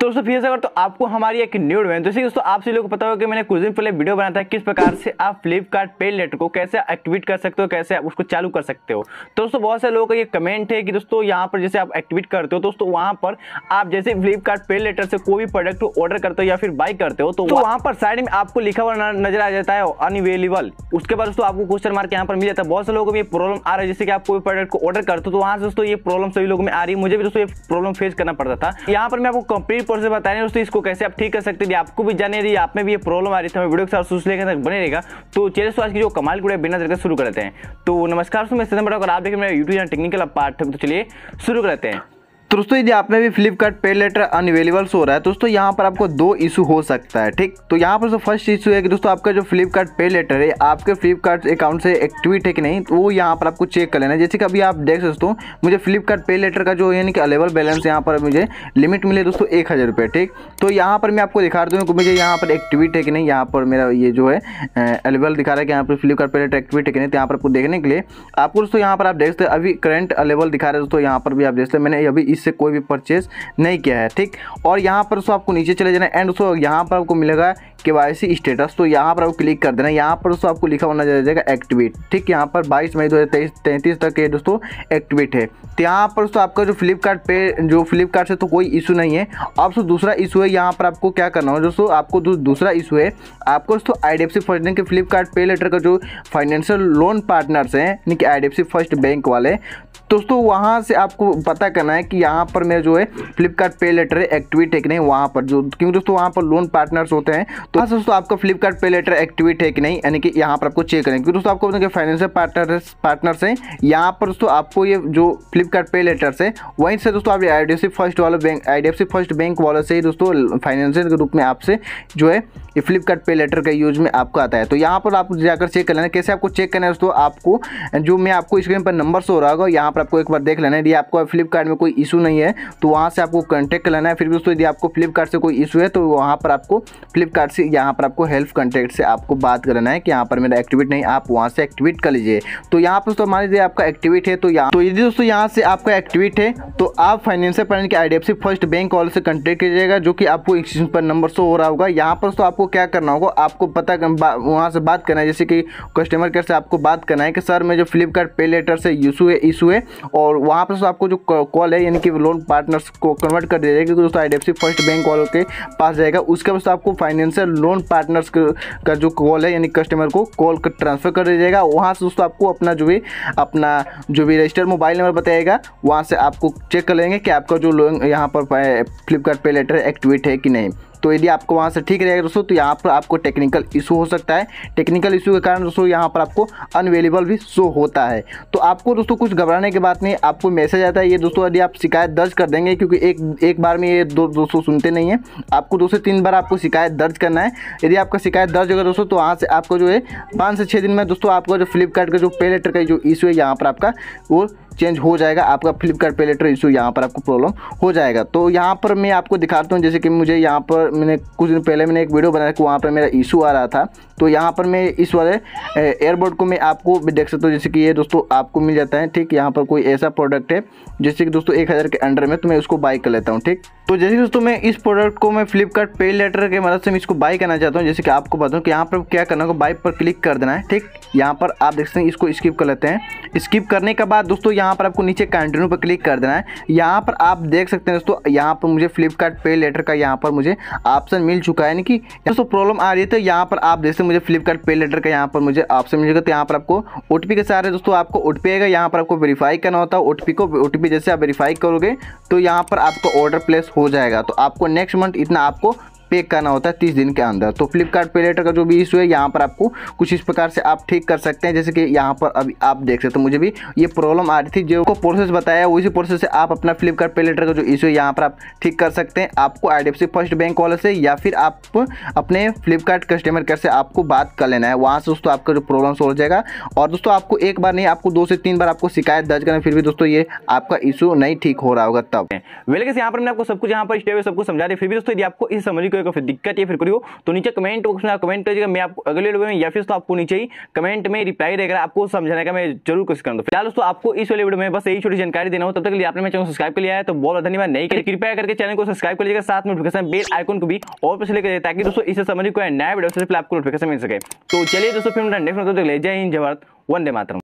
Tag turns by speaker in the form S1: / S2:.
S1: तो दोस्तों फिर से अगर तो आपको हमारी एक न्यू में जैसे दोस्तों आप सभी लोग को पता होगा कि मैंने कुछ दिन पहले वीडियो बनाया था किस प्रकार से आप फ्लिपकार्ट पे लेटर को कैसे एक्टिवेट कर सकते हो कैसे आप उसको चालू कर सकते हो तो दोस्तों बहुत से लोगों का ये कमेंट है कि दोस्तों यहाँ पर जैसे आप एक्टिवेट करते हो तो दोस्तों वहाँ पर आप जैसे फ्लिपकार्ट पे लेटर से कोई भी प्रोडक्ट ऑर्डर करते हो या फिर बाई करते हो तो, तो वहाँ पर साइड में आपको लिखा हुआ नजर आ जाता है अनवेलेबल उसके बाद दोस्तों आपको क्वेश्चन मार्क यहाँ पर मिल जाता है बहुत से लोगों में प्रॉब्लम आ रहा है जैसे कि आप कोई प्रोडक्ट को ऑर्डर करते हो तो वहाँ से दोस्तों ये प्रॉब्लम सभी लोगों में आ रही है मुझे भी दोस्तों ये प्रॉब्लम फेस करना पड़ता था यहाँ पर मैं आपको कंप्लीट ऊपर से बताने दोस्तों इसको कैसे आप ठीक कर सकते हैं आपको भी जाने दी आप में भी ये प्रॉब्लम आ रही थी तो वीडियो के साथ सोच लेकर तक बने रहेगा तो चलिए आज की जो कमाल कूड़े बिना देकर शुरू करते हैं तो नमस्कार मैं सिद्धम बड़ा आप देखें मेरा यूट्यूब चैनल टेक्निकल पार्ट तो चलिए शुरू करते हैं
S2: तो दोस्तों यदि आप में भी फ्लिपकार्ट पे लेटर अनवेलेबल हो रहा है तो दोस्तों यहाँ पर आपको दो इशू हो सकता है ठीक तो यहाँ पर जो फर्स्ट इशू है कि दोस्तों आपका जो फ्लिपकार्ट पे लेटर है आपके फ्लिपकार्ट अकाउंट से एक्टिविट है कि नहीं तो वो यहाँ पर आपको चेक कर लेना है जैसे कि अभी आप देख सकते हो मुझे फ्लिपकार्ट पे लेटर का जो यानी कि अवेलेबल बैलेंस यहाँ पर मुझे लिमिट मिले दोस्तों एक हज़ार रुपये ठीक तो यहाँ पर मैं आपको दिखा दूँ कि मुझे यहाँ पर एक्टिवेट है कि नहीं यहाँ पर मेरा ये जो है अवेलेबल दिखा रहा है कि यहाँ पर फ्लिपकार्ट पे लेटर एक्टिविट है कि नहीं तो यहाँ पर आपको देखने के लिए आपको दोस्तों यहाँ पर आप देख सकते अभी करंट अवेलेबल दिखा रहे हैं दोस्तों यहाँ पर भी आप देख सकते मैंने अभी इससे कोई भी परचेज नहीं किया है ठीक और यहाँ पर उसको आपको नीचे चले जाना है एंड उसको यहाँ पर आपको मिलेगा के स्टेटस तो यहाँ पर आपको क्लिक कर देना यहाँ पर दोस्तों आपको लिखा होना जाएगा एक्टिवेट ठीक यहाँ पर बाईस मई दो तक ये दोस्तों एक्टिवेट है तो यहाँ पर दोस्तों आपका जो फ्लिपकार्ट पे जो फ्लिपकार्ट से तो कोई इशू नहीं है अब दोस्तों दूसरा इशू है यहाँ पर आपको क्या करना हो दोस्तों आपको दूसरा इशू है आपको दोस्तों I D F C first के फ्लिपकार्ट पे लेटर का जो फाइनेंशियल लोन पार्टनर्स हैं यानी कि I D F C first bank वाले दोस्तों वहाँ से आपको पता करना है कि यहाँ पर मैं जो है फ्लिपकार्ट पे लेटर एक्टिवेट है कि नहीं वहाँ पर जो क्योंकि दोस्तों वहाँ पर लोन पार्टनर्स होते हैं तो हाँ दोस्तों आपका फ्लिपकार्ट पे लेटर एक्टिवेट है कि नहीं यानी कि यहाँ पर आपको चेक करें क्योंकि दोस्तों आपको फाइनेंशियल पार्टनर पार्टनर्स हैं यहाँ पर दोस्तों आपको ये जो फ्लिपकार्ट पे लेटर्स है वहीं से दोस्तों आप आई फर्स्ट वाले बैंक आई फर्स्ट बैंक वाले से ही दोस्तों फाइनेंशियल के रूप में आपसे जो है ये फ्लिपकार्ट पे लेटर का यूज में आपको आता है तो यहाँ पर आप जाकर चेक कर लेना कैसे आपको चेक करना है दोस्तों आपको जो मैं आपको स्क्रीन पर नंबर से रहा होगा यहाँ पर आपको एक बार देख लेना है यदि आपको फ्लिपकार्ट में कोई इशू इशू नहीं है तो वहाँ से आपको कॉन्टैक्ट लेना है फिर भी दोस्तों यदि आपको फ्लिपकार्ट से कोई इशू है तो वहाँ पर आपको फ्लिपकार्ट से यहाँ पर आपको हेल्प कॉन्टैक्ट से आपको बात करना है कि यहाँ पर मेरा एक्टिवेट नहीं आप वहाँ से एक्टिवेट कर लीजिए तो यहाँ पर दोस्तों मान लीजिए आपका एक्टिवेट है तो यहाँ तो यदि दोस्तों यहाँ से आपका एक्टिवेट है तो आप फाइनेंशियल प्लान के आई फर्स्ट बैंक वाले से कॉन्टैक्ट कीजिएगा जो कि आपको एक्सचेंज पर नंबर शो हो रहा होगा यहाँ पर दोस्तों आपको क्या करना होगा आपको पता वहाँ से बात करना है जैसे कि कस्टमर केयर से आपको बात करना है कि सर मैं जो फ्लिपकार्ट पे लेटर से इशू है इशू है और वहाँ पर आपको जो कॉल है यानी कि आपके लोन पार्टनर्स को कन्वर्ट कर दिया जाएगा दोस्तों आई फर्स्ट बैंक वालों के पास जाएगा उसके बाद आपको फाइनेंशियल लोन पार्टनर्स का जो कॉल है यानी कस्टमर को कॉल ट्रांसफ़र कर दिया जाएगा वहाँ से दोस्तों आपको अपना जो भी अपना जो भी रजिस्टर्ड मोबाइल नंबर बताएगा वहाँ से आपको चेक कर लेंगे कि आपका जो लोन यहाँ पर फ्लिपकार्ट पे लेटर एक्टिवेट है कि नहीं तो यदि आपको वहाँ से ठीक रहेगा दोस्तों तो यहाँ पर आपको टेक्निकल इशू हो सकता है टेक्निकल इशू के कारण दोस्तों यहाँ पर आपको अनवेलेबल भी शो होता है तो आपको दोस्तों कुछ घबराने की बात नहीं आपको मैसेज आता है ये दोस्तों यदि आप शिकायत दर्ज कर देंगे क्योंकि एक एक बार में ये दो दोस्तों सुनते नहीं है आपको दो से तीन बार आपको शिकायत दर्ज करना है यदि आपका शिकायत दर्ज होगा दोस्तों तो वहाँ से आपको जो है पाँच से छः दिन में दोस्तों आपका जो फ्लिपकार्ट का जो पे लेटर का जो इशू है यहाँ पर आपका वो चेंज हो जाएगा आपका फ्लिपकार्ट पे लेटर इशू यहाँ पर आपको प्रॉब्लम हो जाएगा तो यहाँ पर मैं आपको दिखाता हूँ जैसे कि मुझे यहाँ पर मैंने कुछ दिन पहले मैंने एक वीडियो बनाया कि वहाँ पर मेरा इशू आ रहा था तो यहाँ पर मैं इस वाले एयरबोर्ड को मैं आपको देख सकता हूँ जैसे कि ये दोस्तों आपको मिल जाता है ठीक यहाँ पर कोई ऐसा प्रोडक्ट है जैसे कि दोस्तों एक हज़ार के अंडर में तो मैं उसको बाई कर लेता हूँ ठीक तो जैसे दोस्तों मैं इस प्रोडक्ट को मैं फ्लिपकार्ट पे लेटर के मदद से मैं इसको बाई करना चाहता हूँ जैसे कि आपको बताऊँ कि यहाँ पर क्या करना होगा बाई पर क्लिक कर देना है ठीक यहाँ पर आप देख सकते हैं इसको स्किप कर लेते हैं स्किप करने के बाद दोस्तों यहाँ पर आपको नीचे कंटिन्यू पर क्लिक कर देना है यहाँ पर आप देख सकते हैं दोस्तों यहाँ पर मुझे फ्लिपकार्ट पे लेटर का यहाँ पर मुझे ऑप्शन मिल चुका है यानी कि दोस्तों प्रॉब्लम आ रही है तो यहाँ पर आप हैं मुझे फ्लिपकार्ट पे लेटर का यहाँ पर मुझे ऑप्शन मिलेगा तो यहाँ पर आपको ओ के सारे दोस्तों आपको ओ टी आएगा यहाँ पर आपको वेरीफाई करना होता है ओ को ओ जैसे आप वेरीफाई करोगे तो यहाँ पर आपका ऑर्डर प्लेस हो जाएगा तो आपको नेक्स्ट मंथ इतना आपको पे करना होता है तीस दिन के अंदर तो फ्लिपकार्ट पे लेटर का जो भी इशू है यहाँ पर आपको कुछ इस प्रकार से आप ठीक कर सकते हैं जैसे कि यहाँ पर अभी आप देख सकते हो मुझे भी ये प्रॉब्लम आ रही थी जो को प्रोसेस बताया उसी प्रोसेस से आप अपना फ्लिपकार्ट पे लेटर का जो इशू है यहाँ पर आप ठीक कर सकते हैं आपको आई फर्स्ट बैंक वाले से या फिर आप अपने फ्लिपकार्ट कस्टमर केयर से आपको बात कर लेना है वहाँ से दोस्तों आपका जो प्रॉब्लम सोल्व जाएगा और दोस्तों आपको एक बार नहीं आपको दो से तीन बार आपको शिकायत दर्ज करना फिर भी दोस्तों ये आपका इशू नहीं ठीक हो रहा होगा तब वेलकस यहाँ पर मैंने आपको
S1: सब कुछ यहाँ पर स्टेप सबको समझा दिया फिर भी दोस्तों यदि आपको इस समझ कोई कोई दिक्कत या फिर कोई हो तो नीचे कमेंट बॉक्स में आप कमेंट करिएगा मैं आपको अगले वीडियो में या फिर तो आपको नीचे ही कमेंट में रिप्लाई देगा आपको समझाने का मैं जरूर कोशिश करूँ फिलहाल दोस्तों आपको इस वाले वीडियो में बस यही छोटी जानकारी देना हो तब तक लिए आपने चैनल सब्सक्राइब कर लिया है तो बहुत धन्यवाद नहीं करिए कृपया करके चैनल को सब्सक्राइब कर लीजिएगा साथ नोटिफिकेशन बेल आइकन को भी और पे लेकर ताकि दोस्तों इससे संबंधित कोई नया वीडियो सबसे आपको नोटिफिकेशन मिल सके तो चलिए दोस्तों फिर नेक्स्ट जय हिंद जय वंदे मातरम